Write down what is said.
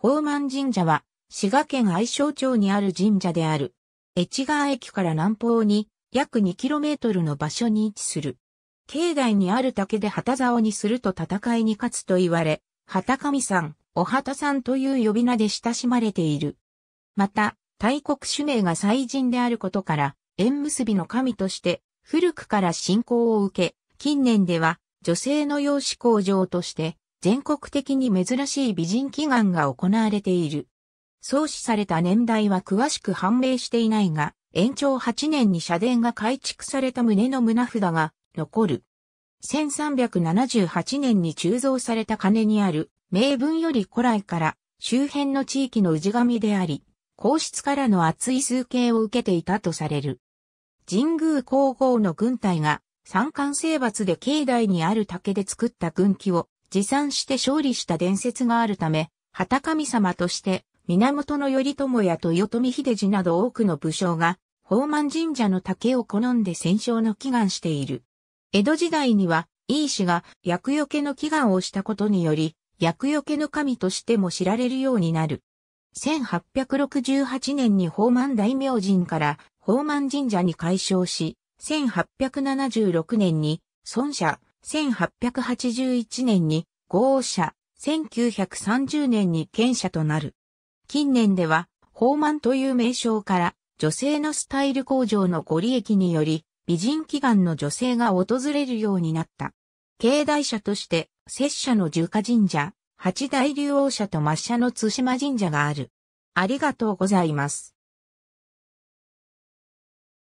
宝満神社は、滋賀県愛称町にある神社である。越川駅から南方に約 2km の場所に位置する。境内にある竹で旗竿にすると戦いに勝つと言われ、旗神さん、お旗さんという呼び名で親しまれている。また、大国主名が祭神であることから、縁結びの神として古くから信仰を受け、近年では女性の養子工場として全国的に珍しい美人祈願が行われている。創始された年代は詳しく判明していないが、延長8年に社殿が改築された旨の胸札が残る。1378年に鋳造された鐘にある名文より古来から周辺の地域の氏神であり、皇室からの厚い崇敬を受けていたとされる。神宮皇后の軍隊が三冠征伐で境内にある竹で作った軍旗を持参して勝利した伝説があるため、旗神様として、源頼朝や豊臣秀治など多くの武将が、宝満神社の竹を好んで戦勝の祈願している。江戸時代には、いい氏が厄除けの祈願をしたことにより、厄除けの神としても知られるようになる。1868年に宝満大明神から宝満神社に改称し、1876年に、孫社、1881年に豪社、1930年に権者となる。近年では、豊満という名称から、女性のスタイル工場のご利益により、美人祈願の女性が訪れるようになった。境内社として、拙者の重家神社、八大竜王社と抹社の津島神社がある。ありがとうございます。